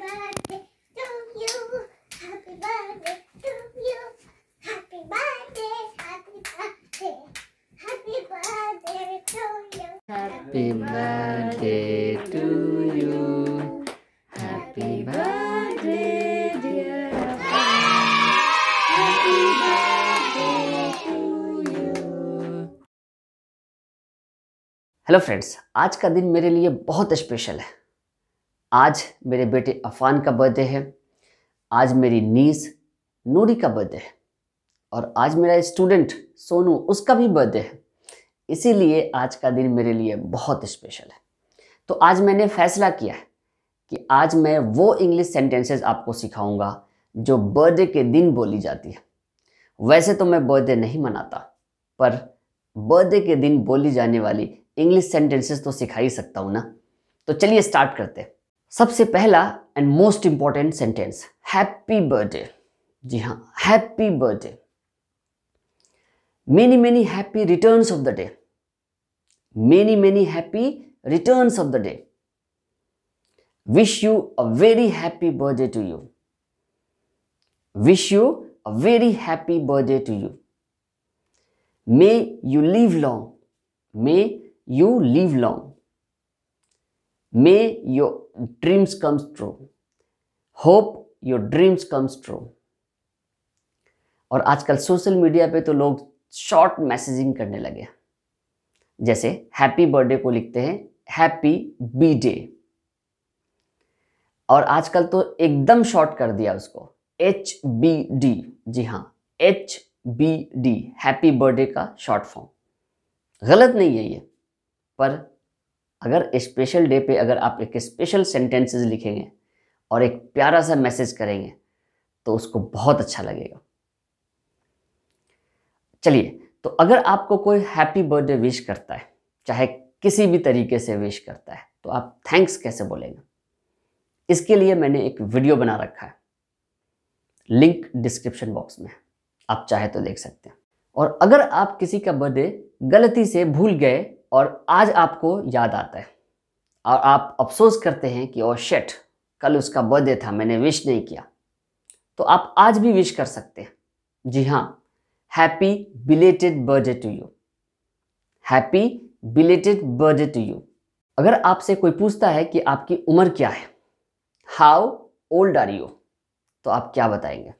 Happy birthday to you. Happy birthday, Happy birthday to you. Happy birthday, dear. Happy birthday to you. Hello friends आज का दिन मेरे लिए बहुत special है आज मेरे बेटे अफान का बर्थडे है आज मेरी नीस नूरी का बर्थडे है और आज मेरा स्टूडेंट सोनू उसका भी बर्थडे है इसीलिए आज का दिन मेरे लिए बहुत स्पेशल है तो आज मैंने फैसला किया है कि आज मैं वो इंग्लिश सेंटेंसेस आपको सिखाऊंगा जो बर्थडे के दिन बोली जाती है वैसे तो मैं बर्थडे नहीं मनाता पर बर्थडे के दिन बोली जाने वाली इंग्लिश सेंटेंसेस तो सिखा ही सकता हूँ ना तो चलिए स्टार्ट करते हैं सबसे पहला and most important sentence happy birthday जी हाँ happy birthday many many happy return of the day many many happy return of the day wish you a very happy birthday to you wish you a very happy birthday to you may you live long may you live long may your dreams comes true hope your dreams comes true और आजकल social media पे तो लोग short messaging करने लगे जैसे happy birthday को लिखते हैं हैप्पी बी डे और आजकल तो एकदम शॉर्ट कर दिया उसको एच बी डी जी हाँ H B D happy birthday का शॉर्ट फॉर्म गलत नहीं है ये पर अगर स्पेशल डे पे अगर आप एक स्पेशल सेंटेंसेस लिखेंगे और एक प्यारा सा मैसेज करेंगे तो उसको बहुत अच्छा लगेगा चलिए तो अगर आपको कोई हैप्पी बर्थडे विश करता है चाहे किसी भी तरीके से विश करता है तो आप थैंक्स कैसे बोलेंगे इसके लिए मैंने एक वीडियो बना रखा है लिंक डिस्क्रिप्शन बॉक्स में आप चाहे तो देख सकते हैं और अगर आप किसी का बर्थडे गलती से भूल गए और आज आपको याद आता है और आप अफसोस करते हैं कि ओ शेट कल उसका बर्थडे था मैंने विश नहीं किया तो आप आज भी विश कर सकते हैं जी हाँ happy belated birthday to you happy belated birthday to you अगर आपसे कोई पूछता है कि आपकी उम्र क्या है हाउ ओल्ड आर यू तो आप क्या बताएंगे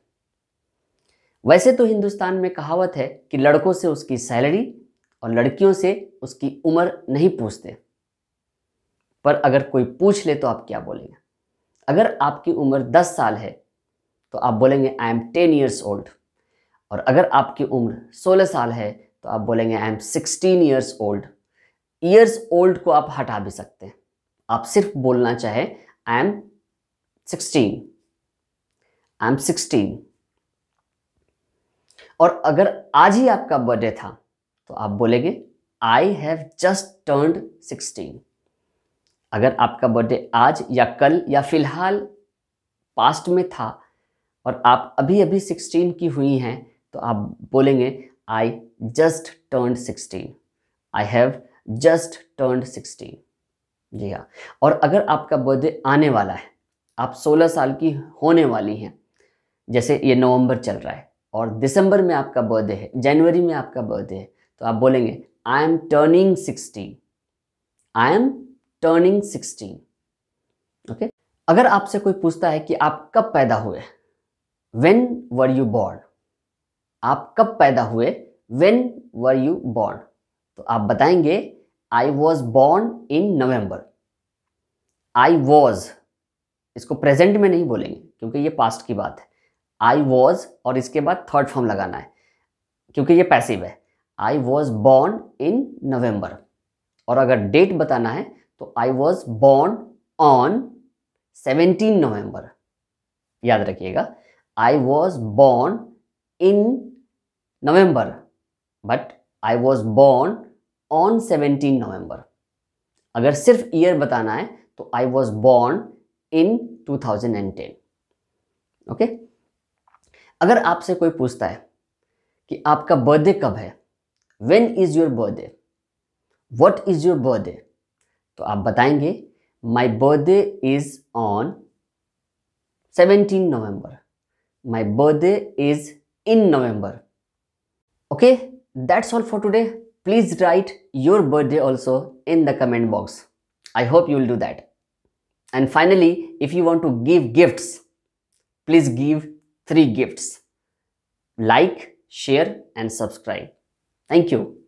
वैसे तो हिंदुस्तान में कहावत है कि लड़कों से उसकी सैलरी और लड़कियों से उसकी उम्र नहीं पूछते पर अगर कोई पूछ ले तो आप क्या बोलेंगे अगर आपकी उम्र 10 साल है तो आप बोलेंगे आई एम 10 ईयर्स ओल्ड और अगर आपकी उम्र 16 साल है तो आप बोलेंगे I am 16 years old years old को आप हटा भी सकते हैं आप सिर्फ बोलना चाहें आई एम 16 आई एम 16 और अगर आज ही आपका बर्थडे था तो आप बोलेंगे I have just turned sixteen अगर आपका बर्थडे आज या कल या फिलहाल पास्ट में था और आप अभी अभी सिक्सटीन की हुई हैं तो आप बोलेंगे I just turn sixteen I have just turn sixteen जी हाँ और अगर आपका बर्थडे आने वाला है आप 16 साल की होने वाली हैं जैसे ये नवंबर चल रहा है और दिसंबर में आपका बर्थडे है जनवरी में आपका बर्थडे है तो आप बोलेंगे I am turning sixty I am turning sixty okay अगर आपसे कोई पूछता है कि आप कब पैदा हुए वेन वर यू बॉर्न आप कब पैदा हुए वेन वर यू बॉर्न तो आप बताएंगे I was born in November I was इसको प्रेजेंट में नहीं बोलेंगे क्योंकि ये पास्ट की बात है आई वॉज और इसके बाद थर्ड फॉर्म लगाना है क्योंकि ये पैसिव है आई वॉज बॉर्न इन नवम्बर और अगर डेट बताना है तो I was born on seventeen November याद रखिएगा I was born in November but I was born on seventeen November अगर सिर्फ ईयर बताना है तो I was born in two thousand and ten okay अगर आपसे कोई पूछता है कि आपका बर्थडे कब है when is your birthday what is your birthday तो आप बताएंगे my birthday is on 17 november my birthday is in november okay that's all for today please write your birthday also in the comment box i hope you will do that and finally if you want to give gifts please give three gifts like share and subscribe Thank you.